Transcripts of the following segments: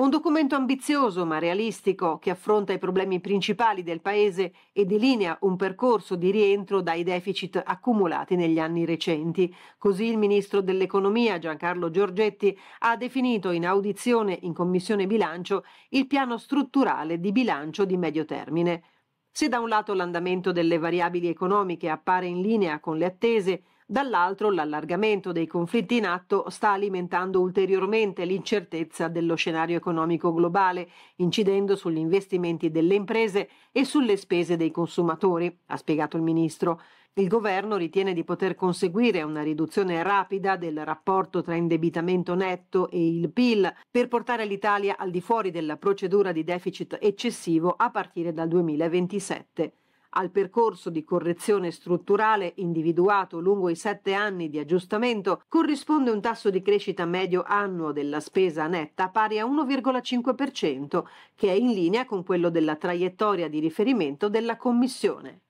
Un documento ambizioso ma realistico che affronta i problemi principali del Paese e delinea un percorso di rientro dai deficit accumulati negli anni recenti. Così il ministro dell'Economia Giancarlo Giorgetti ha definito in audizione in Commissione Bilancio il piano strutturale di bilancio di medio termine. Se da un lato l'andamento delle variabili economiche appare in linea con le attese, Dall'altro l'allargamento dei conflitti in atto sta alimentando ulteriormente l'incertezza dello scenario economico globale, incidendo sugli investimenti delle imprese e sulle spese dei consumatori, ha spiegato il ministro. Il governo ritiene di poter conseguire una riduzione rapida del rapporto tra indebitamento netto e il PIL per portare l'Italia al di fuori della procedura di deficit eccessivo a partire dal 2027 al percorso di correzione strutturale individuato lungo i sette anni di aggiustamento corrisponde un tasso di crescita medio annuo della spesa netta pari a 1,5%, che è in linea con quello della traiettoria di riferimento della Commissione.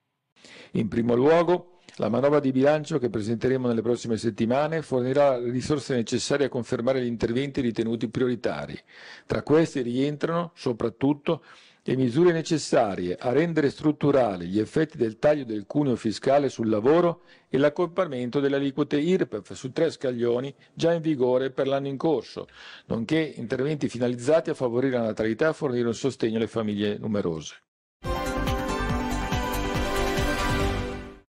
In primo luogo, la manovra di bilancio che presenteremo nelle prossime settimane fornirà le risorse necessarie a confermare gli interventi ritenuti prioritari. Tra questi rientrano soprattutto le misure necessarie a rendere strutturali gli effetti del taglio del cuneo fiscale sul lavoro e l'accorpamento delle aliquote IRPEF su tre scaglioni già in vigore per l'anno in corso, nonché interventi finalizzati a favorire la natalità e a fornire un sostegno alle famiglie numerose.